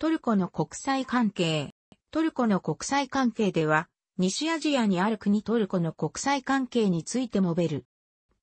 トルコの国際関係。トルコの国際関係では、西アジアにある国トルコの国際関係について述べる。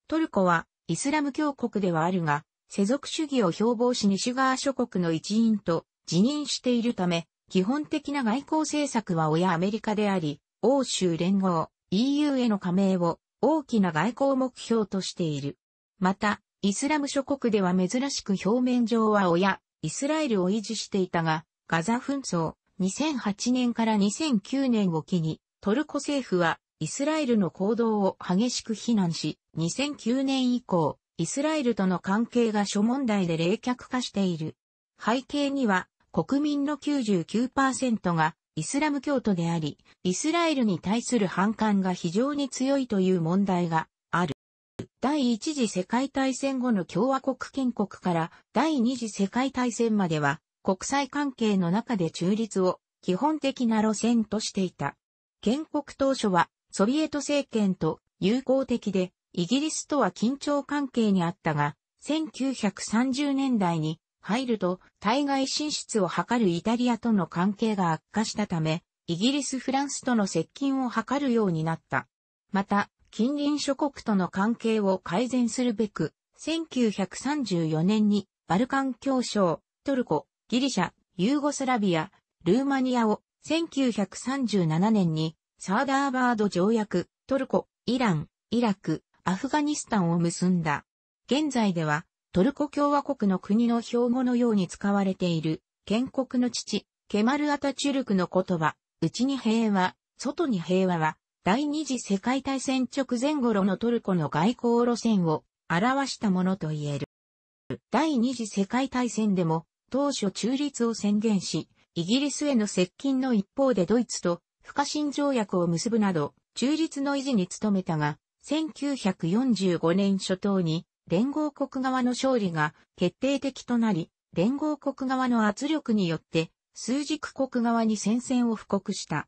トルコは、イスラム教国ではあるが、世俗主義を標榜し西側諸国の一員と辞任しているため、基本的な外交政策は親アメリカであり、欧州連合、EU への加盟を大きな外交目標としている。また、イスラム諸国では珍しく表面上は親、イスラエルを維持していたが、ガザ紛争、2008年から2009年を機に、トルコ政府はイスラエルの行動を激しく非難し、2009年以降、イスラエルとの関係が諸問題で冷却化している。背景には、国民の99%がイスラム教徒であり、イスラエルに対する反感が非常に強いという問題がある。第一次世界大戦後の共和国建国から第二次世界大戦までは国際関係の中で中立を基本的な路線としていた。建国当初はソビエト政権と友好的でイギリスとは緊張関係にあったが、1930年代に入ると対外進出を図るイタリアとの関係が悪化したため、イギリス・フランスとの接近を図るようになった。また、近隣諸国との関係を改善するべく、1934年にバルカン協商、トルコ、ギリシャ、ユーゴスラビア、ルーマニアを1937年にサーダーバード条約、トルコ、イラン、イラク、アフガニスタンを結んだ。現在ではトルコ共和国の国の標語のように使われている建国の父、ケマル・アタチュルクの言葉、うちに平和、外に平和は、第二次世界大戦直前頃のトルコの外交路線を表したものと言える。第二次世界大戦でも当初中立を宣言し、イギリスへの接近の一方でドイツと不可侵条約を結ぶなど、中立の維持に努めたが、1945年初頭に連合国側の勝利が決定的となり、連合国側の圧力によって数軸国側に戦線を布告した。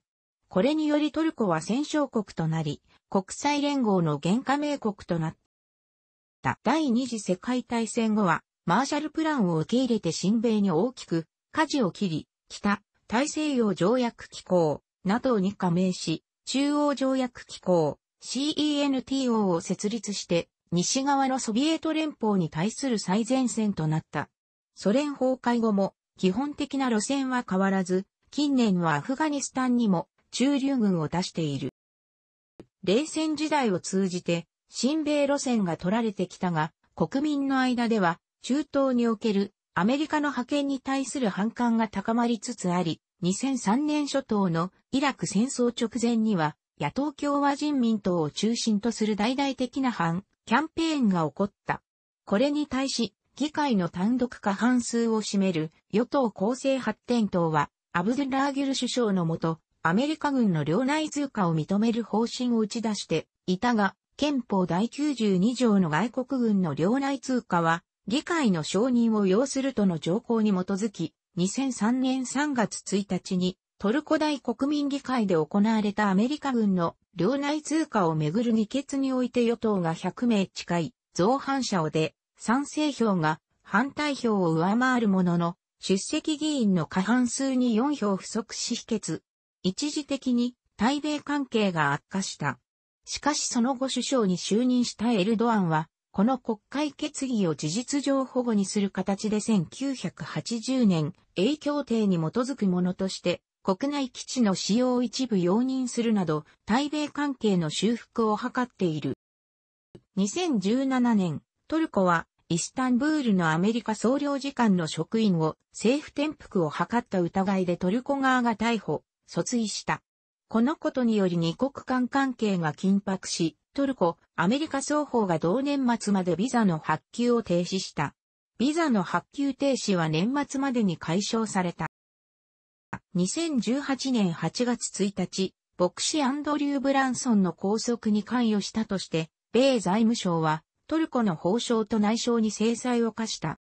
これによりトルコは戦勝国となり、国際連合の原加盟国となった。第二次世界大戦後はマーシャルプランを受け入れて親米に大きく、舵を切り、北、大西洋条約機構、NATO に加盟し、中央条約機構、CENTO を設立して、西側のソビエト連邦に対する最前線となった。ソ連崩壊後も、基本的な路線は変わらず、近年はアフガニスタンにも駐留軍を出している。冷戦時代を通じて、親米路線が取られてきたが、国民の間では中東におけるアメリカの派遣に対する反感が高まりつつあり、2003年初頭のイラク戦争直前には、野党共和人民党を中心とする大々的な反、キャンペーンが起こった。これに対し、議会の単独過半数を占める与党構成発展党は、アブドゥラーギル首相のもと、アメリカ軍の領内通過を認める方針を打ち出していたが、憲法第92条の外国軍の領内通過は、議会の承認を要するとの条項に基づき、2003年3月1日にトルコ大国民議会で行われたアメリカ軍の領内通貨をめぐる議決において与党が100名近い造反者をで賛成票が反対票を上回るものの出席議員の過半数に4票不足し否決。一時的に対米関係が悪化した。しかしその後首相に就任したエルドアンはこの国会決議を事実上保護にする形で1980年、A 協定に基づくものとして、国内基地の使用を一部容認するなど、対米関係の修復を図っている。2017年、トルコは、イスタンブールのアメリカ総領事館の職員を政府転覆を図った疑いでトルコ側が逮捕、訴追した。このことにより二国間関係が緊迫し、トルコ、アメリカ双方が同年末までビザの発給を停止した。ビザの発給停止は年末までに解消された。2018年8月1日、牧師アンドリュー・ブランソンの拘束に関与したとして、米財務省はトルコの法相と内相に制裁を課した。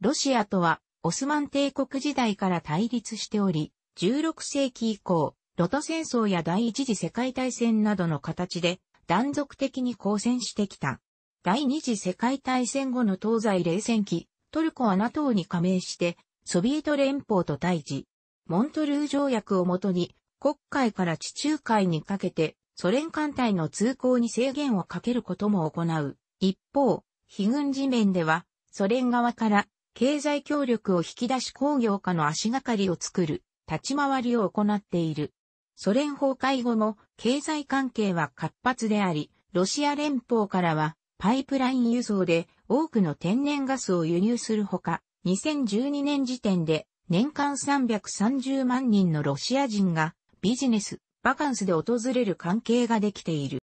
ロシアとはオスマン帝国時代から対立しており、16世紀以降、ロト戦争や第一次世界大戦などの形で断続的に交戦してきた。第二次世界大戦後の東西冷戦期、トルコは NATO に加盟して、ソビエト連邦と対峙。モントルー条約をもとに、国海から地中海にかけて、ソ連艦隊の通行に制限をかけることも行う。一方、非軍事面では、ソ連側から経済協力を引き出し工業化の足がかりを作る、立ち回りを行っている。ソ連崩壊後も経済関係は活発であり、ロシア連邦からはパイプライン輸送で多くの天然ガスを輸入するほか、2012年時点で年間330万人のロシア人がビジネス、バカンスで訪れる関係ができている。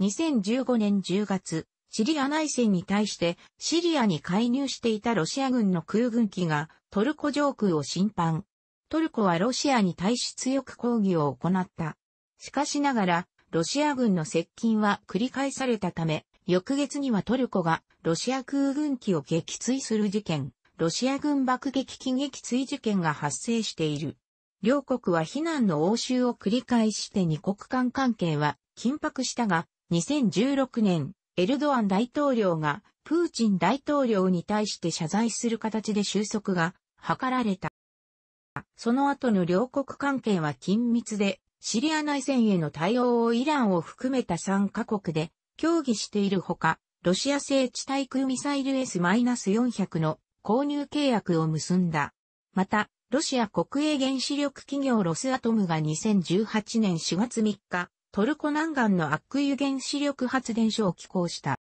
2015年10月、シリア内戦に対してシリアに介入していたロシア軍の空軍機がトルコ上空を侵犯。トルコはロシアに対し強く抗議を行った。しかしながら、ロシア軍の接近は繰り返されたため、翌月にはトルコがロシア空軍機を撃墜する事件、ロシア軍爆撃機撃墜事件が発生している。両国は非難の応酬を繰り返して二国間関係は緊迫したが、2016年、エルドアン大統領がプーチン大統領に対して謝罪する形で収束が図られた。その後の両国関係は緊密で、シリア内戦への対応をイランを含めた3カ国で協議しているほか、ロシア製地対空ミサイル S-400 の購入契約を結んだ。また、ロシア国営原子力企業ロスアトムが2018年4月3日、トルコ南岸の悪意原子力発電所を寄港した。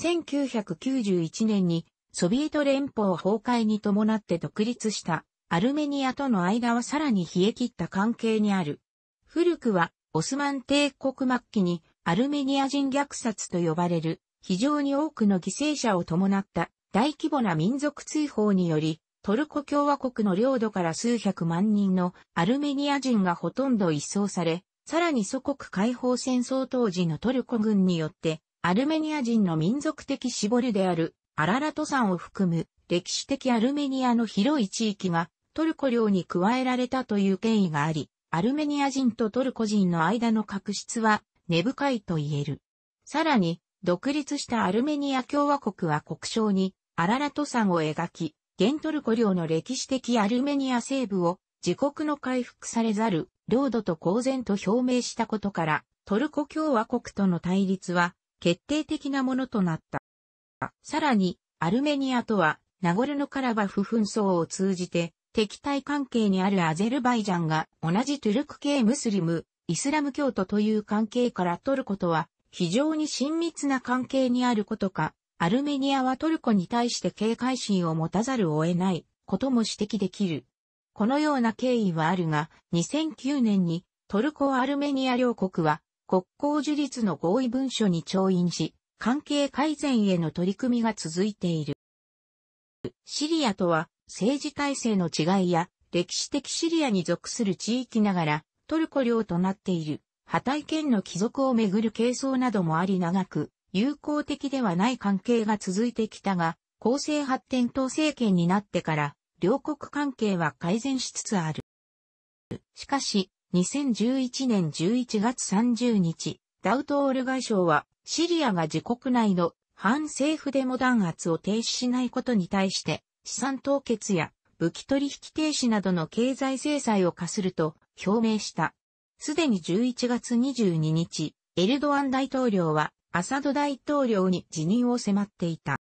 1991年にソビエト連邦崩壊に伴って独立したアルメニアとの間はさらに冷え切った関係にある。古くは、オスマン帝国末期に、アルメニア人虐殺と呼ばれる、非常に多くの犠牲者を伴った大規模な民族追放により、トルコ共和国の領土から数百万人のアルメニア人がほとんど一掃され、さらに祖国解放戦争当時のトルコ軍によって、アルメニア人の民族的絞りであるアララト山を含む歴史的アルメニアの広い地域がトルコ領に加えられたという権威があり、アルメニア人とトルコ人の間の確執は根深いと言える。さらに、独立したアルメニア共和国は国章にアララト山を描き、現トルコ領の歴史的アルメニア西部を自国の回復されざる領土と公然と表明したことから、トルコ共和国との対立は決定的なものとなった。さらに、アルメニアとはナゴルノカラバフ紛争を通じて敵対関係にあるアゼルバイジャンが同じトゥルク系ムスリム、イスラム教徒という関係からトルコとは非常に親密な関係にあることか、アルメニアはトルコに対して警戒心を持たざるを得ないことも指摘できる。このような経緯はあるが、2009年にトルコ・アルメニア両国は国交樹立の合意文書に調印し、関係改善への取り組みが続いている。シリアとは政治体制の違いや歴史的シリアに属する地域ながらトルコ領となっているハタイ県の帰属をめぐる係争などもあり長く友好的ではない関係が続いてきたが公正発展党政権になってから両国関係は改善しつつある。しかし2011年11月30日ダウトオール外相はシリアが自国内の反政府デモ弾圧を停止しないことに対して資産凍結や武器取引停止などの経済制裁を課すると表明した。すでに11月22日、エルドアン大統領はアサド大統領に辞任を迫っていた。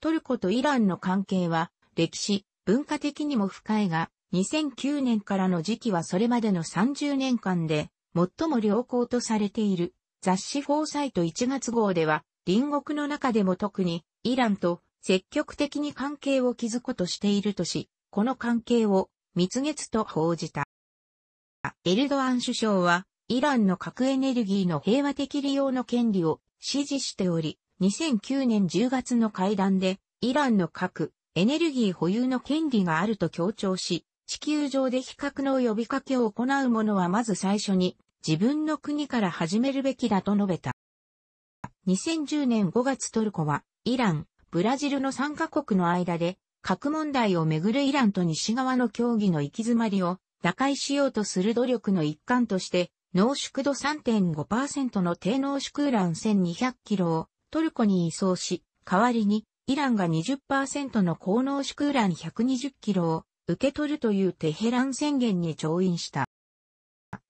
トルコとイランの関係は歴史、文化的にも深いが、2009年からの時期はそれまでの30年間で最も良好とされている雑誌フォーサイト1月号では隣国の中でも特にイランと積極的に関係を築こうとしているとし、この関係を蜜月と報じた。エルドアン首相は、イランの核エネルギーの平和的利用の権利を支持しており、2009年10月の会談で、イランの核、エネルギー保有の権利があると強調し、地球上で非核の呼びかけを行う者はまず最初に自分の国から始めるべきだと述べた。2010年5月トルコはイラン、ブラジルの3カ国の間で、核問題をめぐるイランと西側の協議の行き詰まりを打開しようとする努力の一環として、濃縮度3.5%の低濃縮ウラン1200キロをトルコに移送し、代わりにイランが20%の高濃縮ウラン120キロを受け取るというテヘラン宣言に調印した。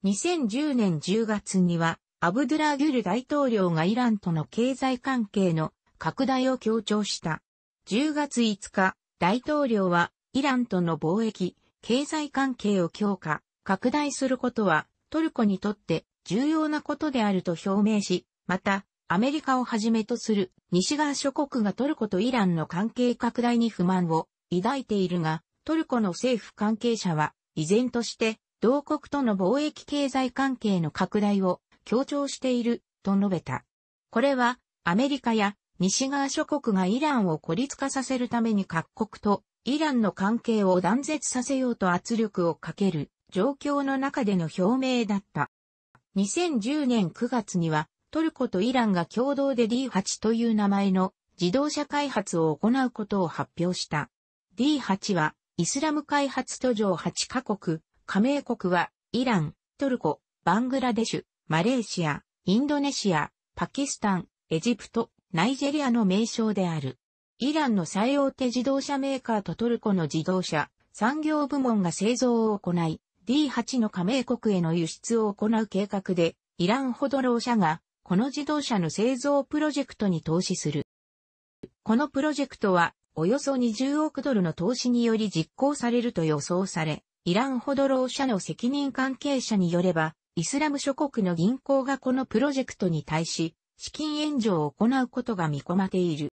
2010年10月にはアブドゥラギュル大統領がイランとの経済関係の拡大を強調した。10月5日、大統領はイランとの貿易、経済関係を強化、拡大することはトルコにとって重要なことであると表明し、また、アメリカをはじめとする西側諸国がトルコとイランの関係拡大に不満を抱いているが、トルコの政府関係者は依然として同国との貿易経済関係の拡大を強調していると述べた。これはアメリカや西側諸国がイランを孤立化させるために各国とイランの関係を断絶させようと圧力をかける状況の中での表明だった。2010年9月にはトルコとイランが共同で D8 という名前の自動車開発を行うことを発表した。D8 はイスラム開発途上8カ国、加盟国はイラン、トルコ、バングラデシュ、マレーシア、インドネシア、パキスタン、エジプト、ナイジェリアの名称である。イランの最大手自動車メーカーとトルコの自動車、産業部門が製造を行い、D8 の加盟国への輸出を行う計画で、イランほど労者が、この自動車の製造プロジェクトに投資する。このプロジェクトは、およそ20億ドルの投資により実行されると予想され、イランほど労者の責任関係者によれば、イスラム諸国の銀行がこのプロジェクトに対し、資金援助を行うことが見込まれている。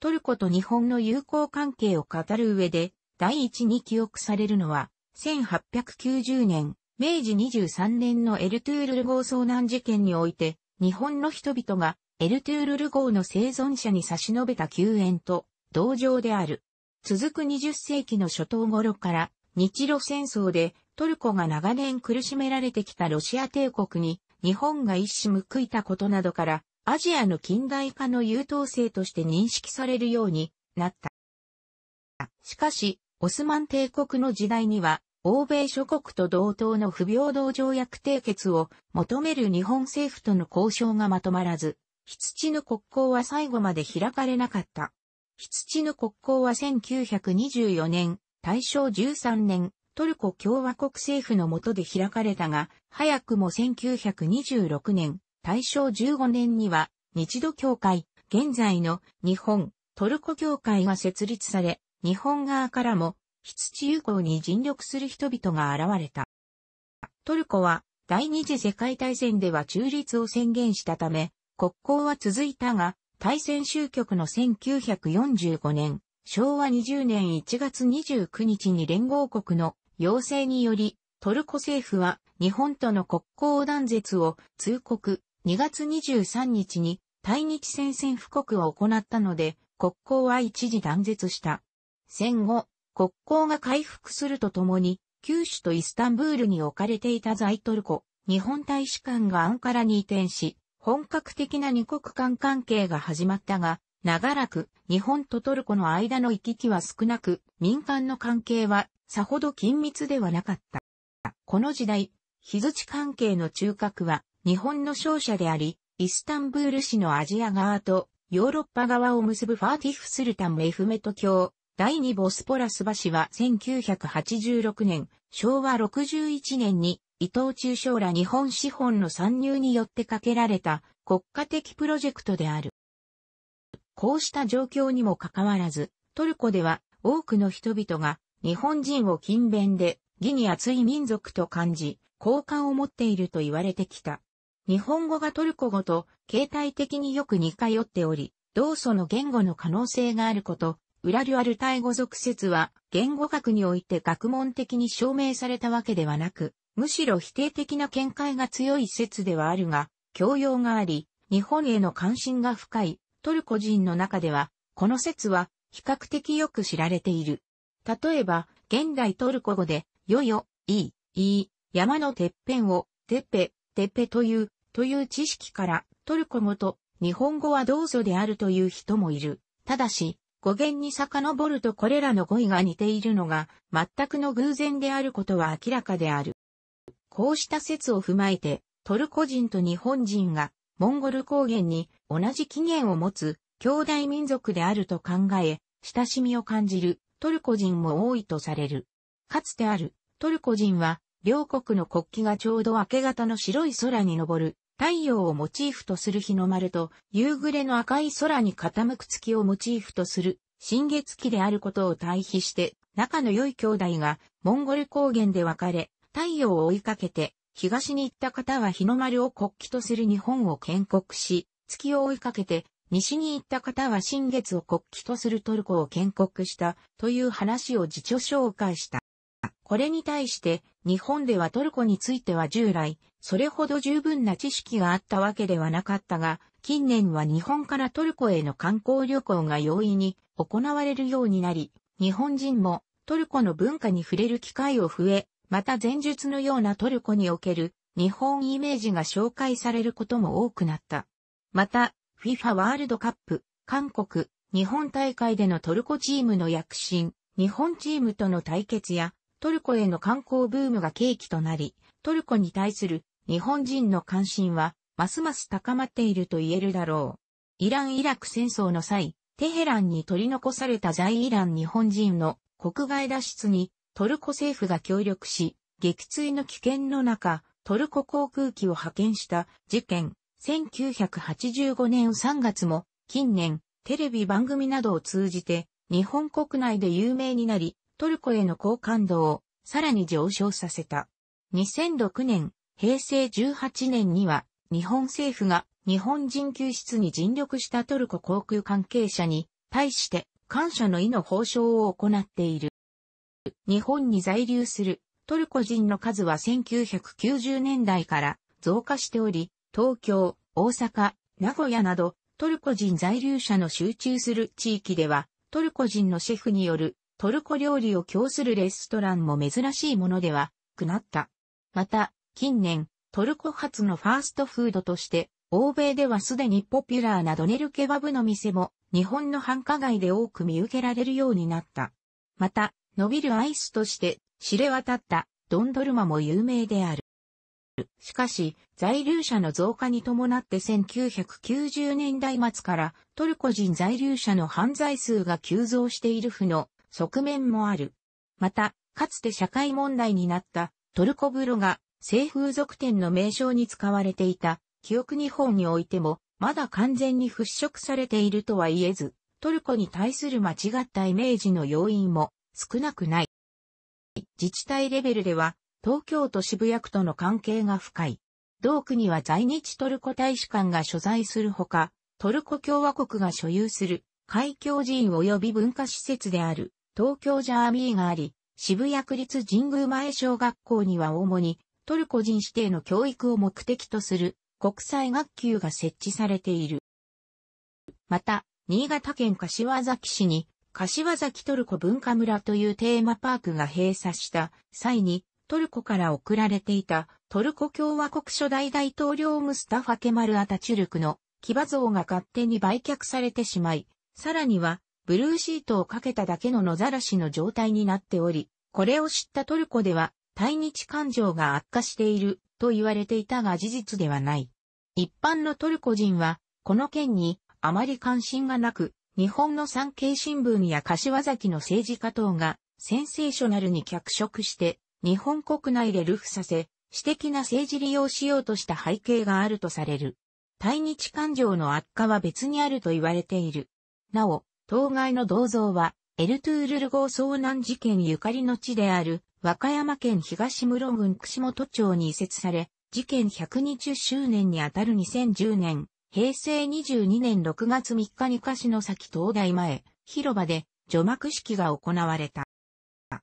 トルコと日本の友好関係を語る上で、第一に記憶されるのは、1890年、明治23年のエルトゥールル号遭難事件において、日本の人々がエルトゥールル号の生存者に差し伸べた救援と同情である。続く20世紀の初頭頃から日露戦争でトルコが長年苦しめられてきたロシア帝国に日本が一矢報いたことなどから、アジアの近代化の優等生として認識されるようになった。しかし、オスマン帝国の時代には、欧米諸国と同等の不平等条約締結を求める日本政府との交渉がまとまらず、筆地の国交は最後まで開かれなかった。筆地の国交は1924年、大正13年、トルコ共和国政府の下で開かれたが、早くも1926年、大正15年には、日土協会、現在の日本、トルコ協会が設立され、日本側からも、筆地友好に尽力する人々が現れた。トルコは、第二次世界大戦では中立を宣言したため、国交は続いたが、大戦終局の1945年、昭和20年1月29日に連合国の要請により、トルコ政府は日本との国交断絶を通告2月23日に対日戦線布告を行ったので、国交は一時断絶した。戦後、国交が回復するとともに、九州とイスタンブールに置かれていた在トルコ、日本大使館がアンカラに移転し、本格的な二国間関係が始まったが、長らく日本とトルコの間の行き来は少なく、民間の関係はさほど緊密ではなかった。この時代、日槌関係の中核は日本の商社であり、イスタンブール市のアジア側とヨーロッパ側を結ぶファーティフスルタムエフメト教、第二ボスポラス橋は1986年、昭和61年に伊藤忠商ら日本資本の参入によってかけられた国家的プロジェクトである。こうした状況にもかかわらず、トルコでは多くの人々が日本人を勤勉で、義に厚い民族と感じ、好感を持っていると言われてきた。日本語がトルコ語と形態的によく似通っており、同祖の言語の可能性があること、ウラルアルタイ語属説は言語学において学問的に証明されたわけではなく、むしろ否定的な見解が強い説ではあるが、教養があり、日本への関心が深いトルコ人の中では、この説は比較的よく知られている。例えば、現代トルコ語で、よよ、いい、いい、山のてっぺんを、てっぺ、てっぺという、という知識から、トルコ語と日本語は同ぞであるという人もいる。ただし、語源に遡るとこれらの語彙が似ているのが、全くの偶然であることは明らかである。こうした説を踏まえて、トルコ人と日本人が、モンゴル高原に同じ起源を持つ、兄弟民族であると考え、親しみを感じるトルコ人も多いとされる。かつてある、トルコ人は、両国の国旗がちょうど明け方の白い空に昇る、太陽をモチーフとする日の丸と、夕暮れの赤い空に傾く月をモチーフとする、新月期であることを対比して、仲の良い兄弟が、モンゴル高原で別れ、太陽を追いかけて、東に行った方は日の丸を国旗とする日本を建国し、月を追いかけて、西に行った方は新月を国旗とするトルコを建国したという話を自著紹介した。これに対して日本ではトルコについては従来それほど十分な知識があったわけではなかったが近年は日本からトルコへの観光旅行が容易に行われるようになり日本人もトルコの文化に触れる機会を増えまた前述のようなトルコにおける日本イメージが紹介されることも多くなった。また、FIFA ワールドカップ、韓国、日本大会でのトルコチームの躍進、日本チームとの対決や、トルコへの観光ブームが契機となり、トルコに対する日本人の関心は、ますます高まっていると言えるだろう。イラン・イラク戦争の際、テヘランに取り残された在イラン日本人の国外脱出にトルコ政府が協力し、撃墜の危険の中、トルコ航空機を派遣した事件、1985年3月も、近年、テレビ番組などを通じて、日本国内で有名になり、トルコへの好感度をさらに上昇させた。2006年、平成18年には、日本政府が日本人救出に尽力したトルコ航空関係者に対して感謝の意の報奨を行っている。日本に在留するトルコ人の数は1990年代から増加しており、東京、大阪、名古屋など、トルコ人在留者の集中する地域では、トルコ人のシェフによるトルコ料理を供するレストランも珍しいものでは、くなった。また、近年、トルコ発のファーストフードとして、欧米ではすでにポピュラーなドネルケバブの店も、日本の繁華街で多く見受けられるようになった。また、伸びるアイスとして、知れ渡った、ドンドルマも有名である。しかし、在留者の増加に伴って1990年代末からトルコ人在留者の犯罪数が急増している負の側面もある。また、かつて社会問題になったトルコ風呂が性風俗店の名称に使われていた記憶日本においてもまだ完全に払拭されているとは言えず、トルコに対する間違ったイメージの要因も少なくない。自治体レベルでは東京都渋谷区との関係が深い。同区には在日トルコ大使館が所在するほか、トルコ共和国が所有する海峡寺院及び文化施設である東京ジャーミーがあり、渋谷区立神宮前小学校には主にトルコ人指定の教育を目的とする国際学級が設置されている。また、新潟県柏崎市に柏崎トルコ文化村というテーマパークが閉鎖した際にトルコから送られていたトルコ共和国初代大統領ムスタファ・ケマル・アタチュルクの騎馬像が勝手に売却されてしまい、さらにはブルーシートをかけただけの野ざらしの状態になっており、これを知ったトルコでは対日感情が悪化していると言われていたが事実ではない。一般のトルコ人はこの件にあまり関心がなく、日本の産経新聞や柏崎の政治家等がセンセーショナルに脚色して日本国内で流布させ、私的な政治利用しようとした背景があるとされる。対日感情の悪化は別にあると言われている。なお、当該の銅像は、エルトゥールル号遭難事件ゆかりの地である、和歌山県東室郡串本町に移設され、事件120周年にあたる2010年、平成22年6月3日に柏の崎東大前、広場で除幕式が行われた。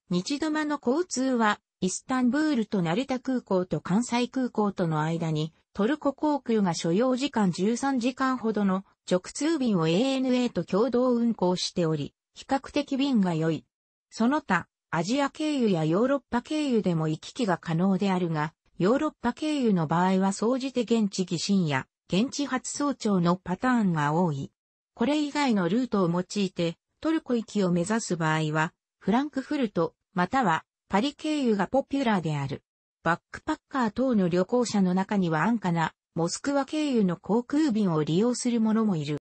日止まの交通はイスタンブールと成田空港と関西空港との間に、トルコ航空が所要時間13時間ほどの直通便を ANA と共同運航しており、比較的便が良い。その他、アジア経由やヨーロッパ経由でも行き来が可能であるが、ヨーロッパ経由の場合は総じて現地疑心や現地発送朝のパターンが多い。これ以外のルートを用いてトルコ行きを目指す場合は、フランクフルト、またはパリ経由がポピュラーである。バックパッカー等の旅行者の中には安価なモスクワ経由の航空便を利用する者もいる。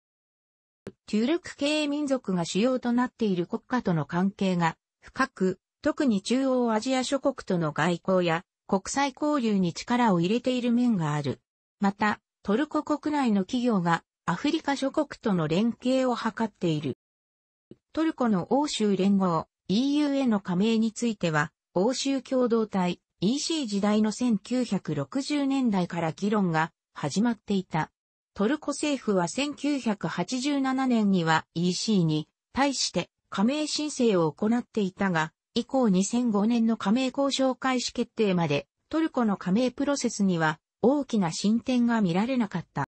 トゥルク系民族が主要となっている国家との関係が深く、特に中央アジア諸国との外交や国際交流に力を入れている面がある。また、トルコ国内の企業がアフリカ諸国との連携を図っている。トルコの欧州連合 EU への加盟については、欧州共同体 EC 時代の1960年代から議論が始まっていた。トルコ政府は1987年には EC に対して加盟申請を行っていたが、以降2005年の加盟交渉開始決定までトルコの加盟プロセスには大きな進展が見られなかった。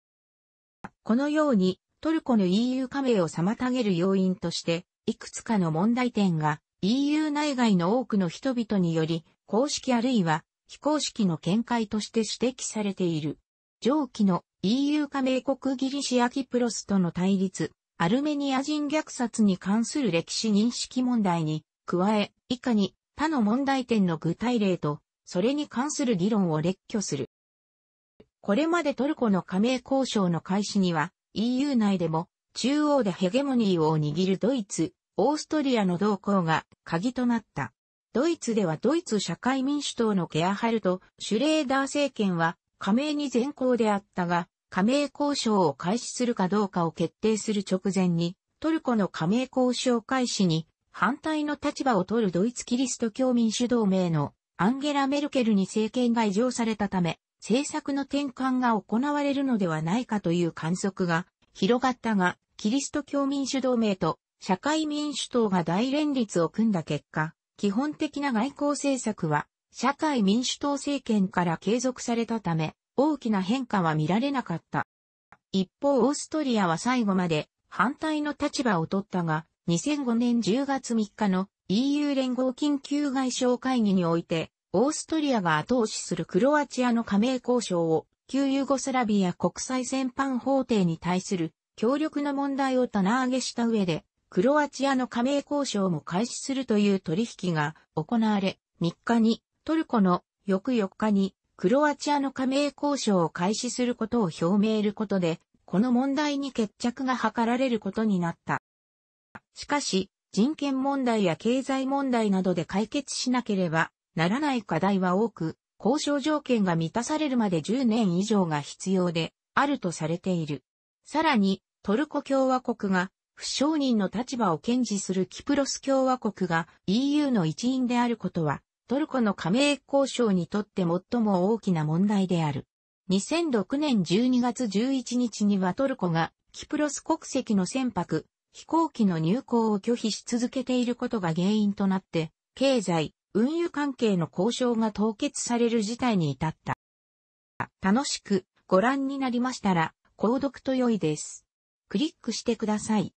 このようにトルコの EU 加盟を妨げる要因として、いくつかの問題点が EU 内外の多くの人々により、公式あるいは非公式の見解として指摘されている。上記の EU 加盟国ギリシア・キプロスとの対立、アルメニア人虐殺に関する歴史認識問題に、加え、以下に他の問題点の具体例と、それに関する議論を列挙する。これまでトルコの加盟交渉の開始には、EU 内でも中央でヘゲモニーを握るドイツ、オーストリアの動向が鍵となった。ドイツではドイツ社会民主党のケアハルト・シュレーダー政権は加盟に全行であったが、加盟交渉を開始するかどうかを決定する直前に、トルコの加盟交渉開始に反対の立場を取るドイツキリスト教民主同盟のアンゲラ・メルケルに政権が移譲されたため、政策の転換が行われるのではないかという観測が広がったが、キリスト教民主同盟と社会民主党が大連立を組んだ結果、基本的な外交政策は、社会民主党政権から継続されたため、大きな変化は見られなかった。一方、オーストリアは最後まで反対の立場を取ったが、2005年10月3日の EU 連合緊急外相会議において、オーストリアが後押しするクロアチアの加盟交渉を、旧ユーゴスラビア国際戦犯法廷に対する協力の問題を棚上げした上で、クロアチアの加盟交渉も開始するという取引が行われ、3日にトルコの翌4日にクロアチアの加盟交渉を開始することを表明ることで、この問題に決着が図られることになった。しかし、人権問題や経済問題などで解決しなければならない課題は多く、交渉条件が満たされるまで10年以上が必要であるとされている。さらに、トルコ共和国が不承認の立場を堅持するキプロス共和国が EU の一員であることは、トルコの加盟交渉にとって最も大きな問題である。2006年12月11日にはトルコがキプロス国籍の船舶、飛行機の入港を拒否し続けていることが原因となって、経済、運輸関係の交渉が凍結される事態に至った。楽しくご覧になりましたら、購読と良いです。クリックしてください。